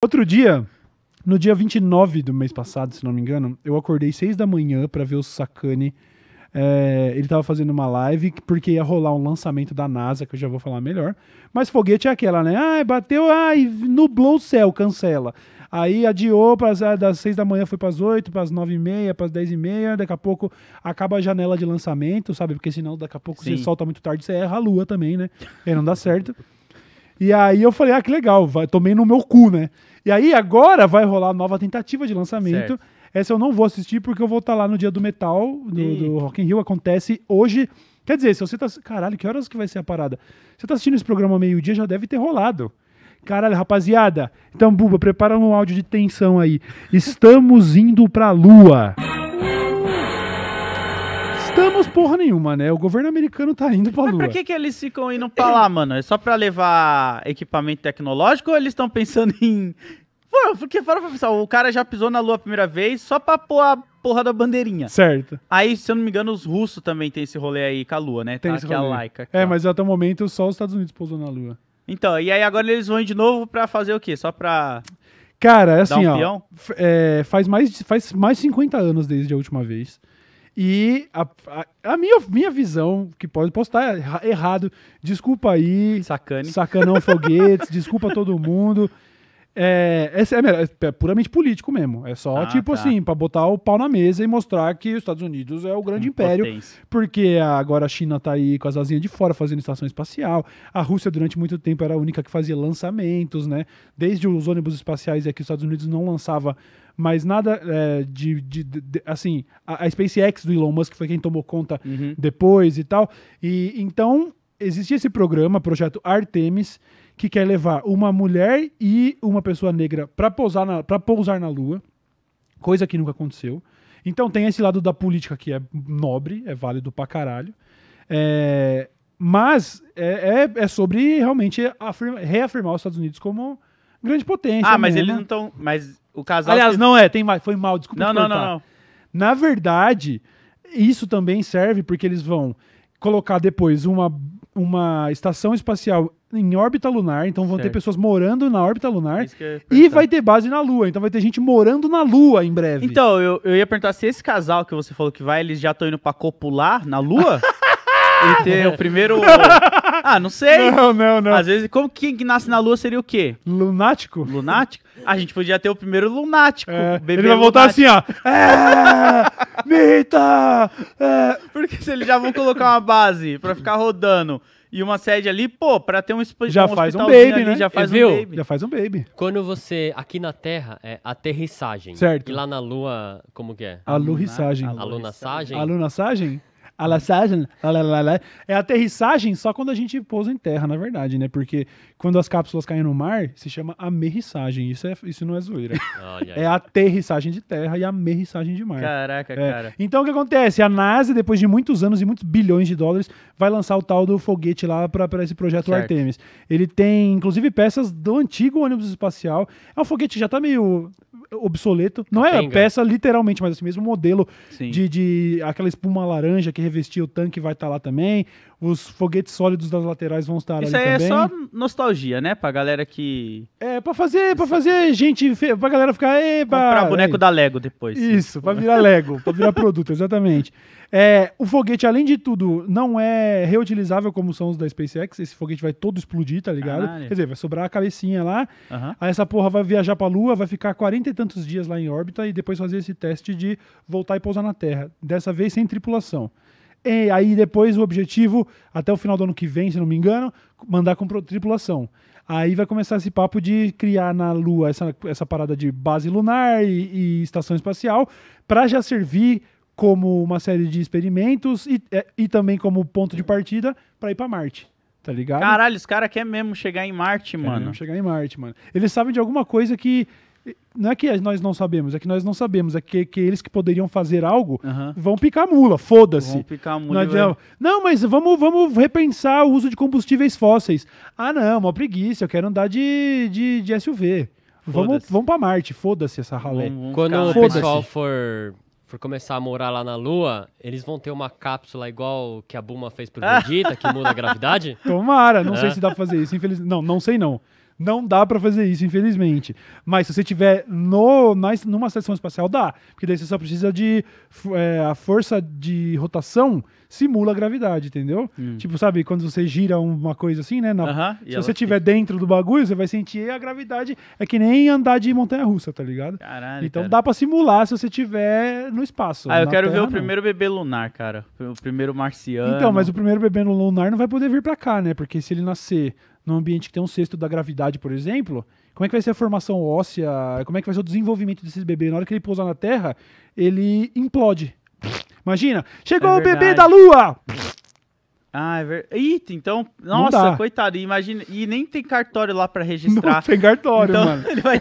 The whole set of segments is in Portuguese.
Outro dia, no dia 29 do mês passado, se não me engano, eu acordei 6 da manhã para ver o Sakane. Eh, é, ele tava fazendo uma live porque ia rolar um lançamento da NASA, que eu já vou falar melhor. Mas foguete é aquela, né? Ai, bateu, ai, nublou o céu, cancela. Aí adiou pras, ah, das 6 da manhã, foi para as 8, para as 9 e meia, para as 10 e meia. Daqui a pouco acaba a janela de lançamento, sabe? Porque senão daqui a pouco Sim. você solta muito tarde, você erra a lua também, né? E não dá certo. E aí eu falei, ah, que legal, vai, tomei no meu cu, né? E aí agora vai rolar nova tentativa de lançamento. Certo. Essa eu não vou assistir porque eu vou estar tá lá no dia do metal, do, do Rock in Rio. Acontece hoje. Quer dizer, se você tá. Caralho, que horas que vai ser a parada? Você tá assistindo esse programa meio-dia, já deve ter rolado. Caralho, rapaziada. Então, Buba, prepara um áudio de tensão aí. Estamos indo pra lua. Thanos porra nenhuma, né? O governo americano tá indo pra lua. Mas por que, que eles ficam indo pra lá, mano? É só pra levar equipamento tecnológico ou eles estão pensando em... porque fora pra pensar, o cara já pisou na lua a primeira vez só pra pôr a porra da bandeirinha. Certo. Aí, se eu não me engano, os russos também tem esse rolê aí com a lua, né? Tem tá, esse rolê. A Laika, é, mas até o momento só os Estados Unidos pousou na lua. Então, e aí agora eles vão de novo pra fazer o quê? Só pra... Cara, é assim, um ó, é, faz, mais, faz mais 50 anos desde a última vez. E a, a, a, minha, minha visão, que pode postar é errado, desculpa aí. Sacane. Sacanão foguetes, desculpa todo mundo. É, é, é, é puramente político mesmo. É só, ah, tipo tá. assim, para botar o pau na mesa e mostrar que os Estados Unidos é o grande império. Porque agora a China tá aí com as asinhas de fora fazendo estação espacial. A Rússia, durante muito tempo, era a única que fazia lançamentos, né? Desde os ônibus espaciais é que os Estados Unidos não lançava mais nada é, de, de, de, assim a, a, SpaceX do Elon Musk foi quem tomou conta uhum. depois e tal e então existia esse programa projeto Artemis que quer levar uma mulher e uma pessoa negra para pousar, na, pousar na Lua, coisa que nunca aconteceu. Então tem esse lado da política que é nobre, é válido para caralho. É, mas é, é, é, sobre realmente afirma, reafirmar os Estados Unidos como grande potência. Ah, mas mesmo. eles não estão. Mas o casal. Aliás, que... não é, tem, foi mal, desculpa. Não, não, não, não. Na verdade, isso também serve porque eles vão colocar depois uma, uma estação espacial em órbita lunar, então vão certo. ter pessoas morando na órbita lunar e vai ter base na Lua, então vai ter gente morando na Lua em breve. Então, eu, eu ia perguntar se esse casal que você falou que vai, eles já estão indo pra copular na Lua? e ter o primeiro. ah, não sei. Não, não, não. Às vezes, como quem que nasce na Lua seria o quê? Lunático? Lunático? A gente podia ter o primeiro lunático. É, bebê ele vai voltar assim, ó. É, Mita! É. Porque se eles já vão colocar uma base pra ficar rodando e uma sede ali, pô, pra ter um, já um faz um baby, ali, né? já faz Viu? um baby. Já faz um baby. Quando você, aqui na Terra, é aterrissagem. Certo. E lá na Lua, como que é? Alunassagem. Alunassagem? Alunassagem? alassagem, é aterrissagem só quando a gente pousa em terra, na verdade, né? Porque quando as cápsulas caem no mar, se chama amerrissagem. Isso, é, isso não é zoeira. Olha é aí. aterrissagem de terra e amerrissagem de mar. Caraca, é. cara. Então o que acontece? A NASA, depois de muitos anos e muitos bilhões de dólares, vai lançar o tal do foguete lá para esse projeto certo. Artemis. Ele tem, inclusive, peças do antigo ônibus espacial. É um foguete que já tá meio obsoleto. Não é Tenga. peça literalmente, mas assim mesmo modelo de, de aquela espuma laranja que revestir o tanque vai estar tá lá também. Os foguetes sólidos das laterais vão estar Isso ali também. Isso aí é só nostalgia, né? Pra galera que... É, pra fazer, pra fazer gente... Pra galera ficar... Eba! Comprar boneco é da Lego depois. Isso, pra virar Lego. pra virar produto, exatamente. É, o foguete, além de tudo, não é reutilizável como são os da SpaceX. Esse foguete vai todo explodir, tá ligado? Caralho. Quer dizer, vai sobrar a cabecinha lá. Uhum. Aí essa porra vai viajar pra Lua, vai ficar 40 e tantos dias lá em órbita e depois fazer esse teste de voltar e pousar na Terra. Dessa vez sem tripulação. E é, aí depois o objetivo, até o final do ano que vem, se não me engano, mandar com tripulação. Aí vai começar esse papo de criar na Lua essa, essa parada de base lunar e, e estação espacial, para já servir como uma série de experimentos e, é, e também como ponto de partida para ir para Marte. Tá ligado? Caralho, os caras querem mesmo chegar em Marte, mano. mesmo chegar em Marte, mano. Eles sabem de alguma coisa que não é que nós não sabemos, é que nós não sabemos. É que, que eles que poderiam fazer algo uhum. vão picar mula, foda-se. Vão picar mula. Não, não, mas vamos, vamos repensar o uso de combustíveis fósseis. Ah, não, uma preguiça, eu quero andar de, de, de SUV. Vamos, vamos pra Marte, foda-se essa ralé. Quando o pessoal for for começar a morar lá na Lua, eles vão ter uma cápsula igual que a Buma fez pro Vegeta, que muda a gravidade? Tomara, não é. sei se dá pra fazer isso, infelizmente. Não, não sei não. Não dá para fazer isso, infelizmente. Mas se você tiver no, na, numa estação espacial, dá. Porque daí você só precisa de. É, a força de rotação simula a gravidade, entendeu? Hum. Tipo, sabe, quando você gira uma coisa assim, né? Na, uh -huh, se você estiver fica... dentro do bagulho, você vai sentir a gravidade. É que nem andar de montanha russa, tá ligado? Caralho. Então cara. dá para simular se você tiver no espaço. Ah, eu quero Terra, ver o não. primeiro bebê lunar, cara. O primeiro marciano. Então, mas o primeiro bebê lunar não vai poder vir para cá, né? Porque se ele nascer num ambiente que tem um sexto da gravidade, por exemplo, como é que vai ser a formação óssea, como é que vai ser o desenvolvimento desses bebês. Na hora que ele pousar na Terra, ele implode. Imagina, chegou é o bebê da Lua! Ah, é verdade. então. Nossa, coitado. imagina. E nem tem cartório lá para registrar. Não tem cartório, então, mano. Ele vai,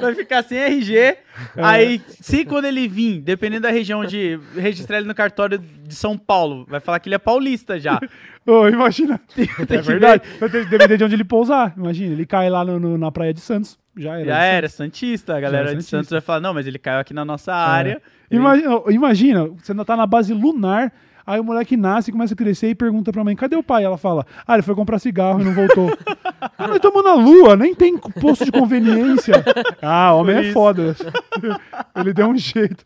vai ficar sem RG. É. Aí, se quando ele vir, dependendo da região de. registrar ele no cartório de São Paulo, vai falar que ele é paulista já. Ô, imagina. é verdade. Vai de onde ele pousar. Imagina, ele cai lá no, no, na Praia de Santos. Já era. Já era, Santista. A galera Santista. de Santos vai falar: não, mas ele caiu aqui na nossa área. É. Imagina, ele... imagina, você tá na base lunar Aí o moleque nasce, começa a crescer e pergunta pra mãe: cadê o pai? Ela fala: ah, ele foi comprar cigarro e não voltou. ah, nós estamos na lua, nem tem posto de conveniência. Ah, homem é foda. ele deu um jeito.